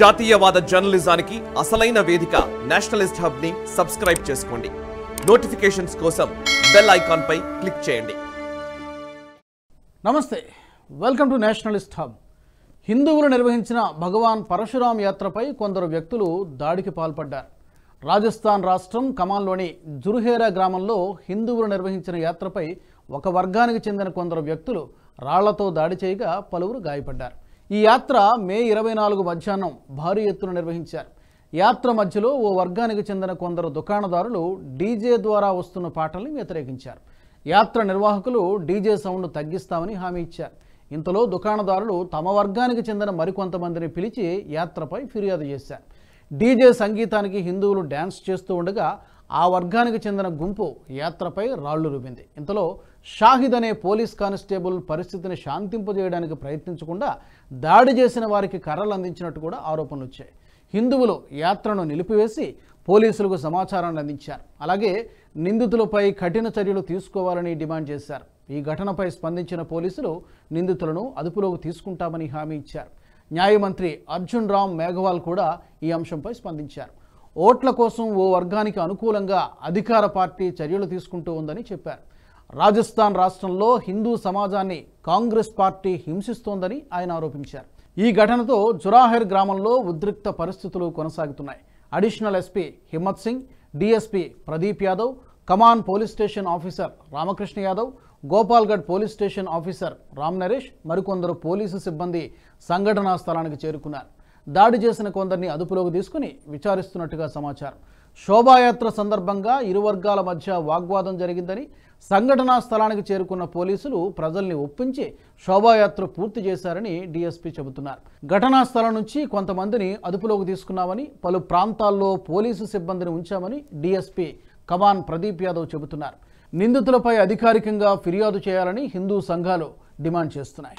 జాతీయవాద జర్నలిజానికి అసలైన వేదిక నేషనలిస్ట్ హబ్ ని సబ్స్క్రైబ్ చేసుకోండి నోటిఫికేషన్స్ కోసం బెల్ ఐకాన్ పై క్లిక్ చేయండి నమస్తే వెల్కమ్ టు నేషనలిస్ట్ హబ్ హిందువులు నిర్వహించిన భగవాన్ పరశురాం యాత్రపై కొందరు వ్యక్తులు దాడికి పాల్పడ్డారు రాజస్థాన్ రాష్ట్రం కమాల్లోని జురుహేరా గ్రామంలో హిందువులు నిర్వహించిన యాత్రపై ఒక వర్గానికి చెందిన కొందరు వ్యక్తులు రాళ్లతో దాడి చేయగా పలువురు గాయపడ్డారు ఈ యాత్ర మే ఇరవై నాలుగు మధ్యాహ్నం భారీ ఎత్తున నిర్వహించారు యాత్ర మధ్యలో ఓ వర్గానికి చెందిన కొందరు దుకాణదారులు డీజే ద్వారా వస్తున్న పాటల్ని వ్యతిరేకించారు యాత్ర నిర్వాహకులు డీజే సౌండ్ తగ్గిస్తామని హామీ ఇచ్చారు ఇంతలో దుకాణదారులు తమ వర్గానికి చెందిన మరికొంతమందిని పిలిచి యాత్రపై ఫిర్యాదు చేశారు డీజే సంగీతానికి హిందువులు డ్యాన్స్ చేస్తూ ఉండగా ఆ వర్గానికి చెందిన గుంపు యాత్రపై రాళ్లు రుబింది ఇంతలో షాహిద్ అనే పోలీస్ కానిస్టేబుల్ పరిస్థితిని శాంతింపజేయడానికి ప్రయత్నించకుండా దాడి చేసిన వారికి కర్రలు అందించినట్టు కూడా ఆరోపణలు వచ్చాయి హిందువులు యాత్రను నిలిపివేసి పోలీసులకు సమాచారాన్ని అందించారు అలాగే నిందితులపై కఠిన చర్యలు తీసుకోవాలని డిమాండ్ చేశారు ఈ ఘటనపై స్పందించిన పోలీసులు నిందితులను అదుపులోకి తీసుకుంటామని హామీ ఇచ్చారు న్యాయమంత్రి అర్జున్ రామ్ మేఘవాల్ కూడా ఈ అంశంపై స్పందించారు ఓట్ల కోసం ఓ వర్గానికి అనుకూలంగా అధికార పార్టీ చర్యలు తీసుకుంటూ ఉందని చెప్పారు రాజస్థాన్ రాష్ట్రంలో హిందూ సమాజాన్ని కాంగ్రెస్ పార్టీ హింసిస్తోందని ఆయన ఆరోపించారు ఈ ఘటనతో జురాహెర్ గ్రామంలో ఉద్రిక్త పరిస్థితులు కొనసాగుతున్నాయి additional SP Himmat Singh DSP Pradeep Yadav Kaman police station officer Ramakrishna Yadav Gopalgarh police station officer Ram Naresh మరికొందరు పోలీసు సిబ్బంది సంఘటనా స్థలానికి చేరుకున్నారు దాడి చేసిన కొందరిని అదుపులోకి తీసుకుని విచారిస్తున్నట్టుగా సమాచారం శోభాయాత్ర సందర్భంగా ఇరు వర్గాల మధ్య వాగ్వాదం జరిగిందని సంఘటనా స్థలానికి చేరుకున్న పోలీసులు ప్రజల్ని ఒప్పించి శోభాయాత్ర పూర్తి చేశారని డిఎస్పీ చెబుతున్నారు ఘటనా స్థలం నుంచి కొంతమందిని అదుపులోకి తీసుకున్నామని పలు ప్రాంతాల్లో పోలీసు సిబ్బందిని ఉంచామని డిఎస్పీ కమాన్ ప్రదీప్ యాదవ్ చెబుతున్నారు నిందితులపై అధికారికంగా ఫిర్యాదు చేయాలని హిందూ సంఘాలు డిమాండ్ చేస్తున్నాయి